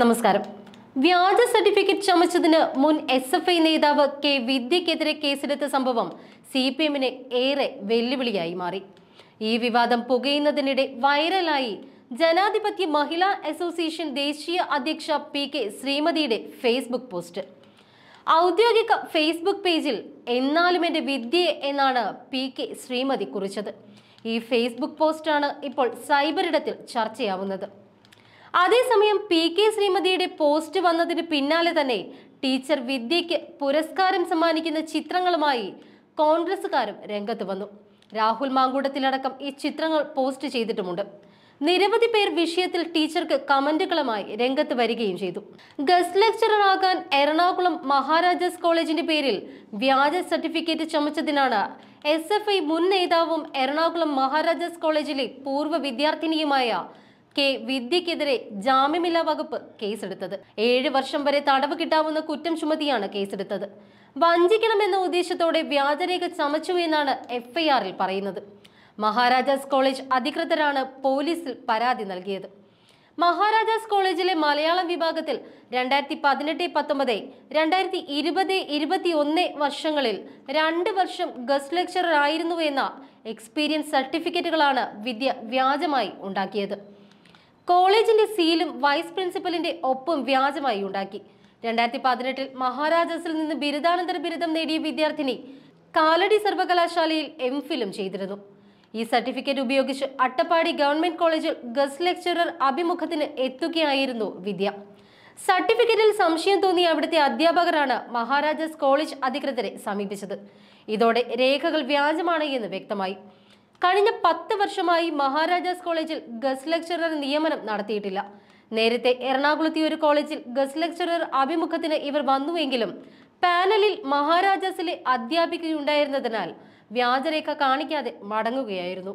നമസ്കാരം വ്യാജ സർട്ടിഫിക്കറ്റ് ചമച്ചതിന് മുൻ എസ് എഫ് ഐ നേതാവ് കെ വിദ്യക്കെതിരെ കേസെടുത്ത സംഭവം സി പി എമ്മിന് ഏറെ വെല്ലുവിളിയായി മാറി ഈ വിവാദം പുകയുന്നതിനിടെ വൈറലായി ജനാധിപത്യ മഹിളാ അസോസിയേഷൻ ദേശീയ അധ്യക്ഷ പി കെ ശ്രീമതിയുടെ ഫേസ്ബുക്ക് പോസ്റ്റ് ഔദ്യോഗിക ഫേസ്ബുക്ക് പേജിൽ എന്നാലും എൻ്റെ വിദ്യയെ എന്നാണ് പി കെ ശ്രീമതി കുറിച്ചത് ഈ ഫേസ്ബുക്ക് പോസ്റ്റാണ് ഇപ്പോൾ സൈബറിടത്തിൽ ചർച്ചയാവുന്നത് അതേസമയം പി കെ ശ്രീമതിയുടെ പോസ്റ്റ് വന്നതിന് പിന്നാലെ തന്നെ ടീച്ചർ വിദ്യയ്ക്ക് പുരസ്കാരം സമ്മാനിക്കുന്ന ചിത്രങ്ങളുമായി കോൺഗ്രസുകാരും രംഗത്ത് വന്നു രാഹുൽ മാങ്കൂടത്തിലടക്കം ഈ ചിത്രങ്ങൾ പോസ്റ്റ് ചെയ്തിട്ടുമുണ്ട് നിരവധി പേർ വിഷയത്തിൽ ടീച്ചർക്ക് കമന്റുകളുമായി രംഗത്ത് വരികയും ചെയ്തു ഗസ്റ്റ് ലെക്ചറർ ആകാൻ എറണാകുളം മഹാരാജാസ് കോളേജിന്റെ പേരിൽ വ്യാജ സർട്ടിഫിക്കറ്റ് ചമച്ചതിനാണ് എസ് എഫ് ഐ മുൻ നേതാവും എറണാകുളം മഹാരാജാസ് കോളേജിലെ പൂർവ്വ വിദ്യാർത്ഥിനിയുമായ കെ വിദ്യക്കെതിരെ ജാമ്യമില്ലാ വകുപ്പ് കേസെടുത്തത് ഏഴ് വർഷം വരെ തടവ് കിട്ടാവുന്ന കുറ്റം ചുമത്തിയാണ് കേസെടുത്തത് വഞ്ചിക്കണമെന്ന ഉദ്ദേശത്തോടെ വ്യാജരേഖ ചമച്ചു എന്നാണ് എഫ്ഐആറിൽ പറയുന്നത് മഹാരാജാസ് കോളേജ് അധികൃതരാണ് പോലീസിൽ പരാതി നൽകിയത് മഹാരാജാസ് കോളേജിലെ മലയാളം വിഭാഗത്തിൽ രണ്ടായിരത്തി പതിനെട്ട് പത്തൊമ്പത് രണ്ടായിരത്തി ഇരുപത് ഇരുപത്തി ഒന്ന് വർഷങ്ങളിൽ രണ്ട് വർഷം ഗസ്റ്റ് ലെക്ചറർ ആയിരുന്നു എന്ന എക്സ്പീരിയൻസ് സർട്ടിഫിക്കറ്റുകളാണ് വിദ്യ വ്യാജമായി ഉണ്ടാക്കിയത് കോളേജിന്റെ സീലും വൈസ് പ്രിൻസിപ്പലിന്റെ ഒപ്പും വ്യാജമായി ഉണ്ടാക്കി രണ്ടായിരത്തി പതിനെട്ടിൽ മഹാരാജാസിൽ നിന്ന് ബിരുദാനന്തര ബിരുദം നേടിയ വിദ്യാർത്ഥിനി കാലടി സർവകലാശാലയിൽ എം ഫിലും ചെയ്തിരുന്നു ഈ സർട്ടിഫിക്കറ്റ് ഉപയോഗിച്ച് അട്ടപ്പാടി ഗവൺമെന്റ് കോളേജിൽ ഗസ്റ്റ് ലെക്ചറർ അഭിമുഖത്തിന് എത്തുകയായിരുന്നു വിദ്യ സർട്ടിഫിക്കറ്റിൽ സംശയം തോന്നിയ അവിടുത്തെ അധ്യാപകരാണ് മഹാരാജാസ് കോളേജ് അധികൃതരെ സമീപിച്ചത് ഇതോടെ രേഖകൾ വ്യാജമാണ് എന്ന് വ്യക്തമായി കഴിഞ്ഞ പത്ത് വർഷമായി മഹാരാജാസ് കോളേജിൽ ഗസ് ലെക്ചറർ നിയമനം നടത്തിയിട്ടില്ല നേരത്തെ എറണാകുളത്തെ ഒരു കോളേജിൽ ഗസ് ലെക്ചറർ അഭിമുഖത്തിന് ഇവർ വന്നുവെങ്കിലും പാനലിൽ മഹാരാജാസിലെ അധ്യാപികയുണ്ടായിരുന്നതിനാൽ വ്യാജരേഖ കാണിക്കാതെ മടങ്ങുകയായിരുന്നു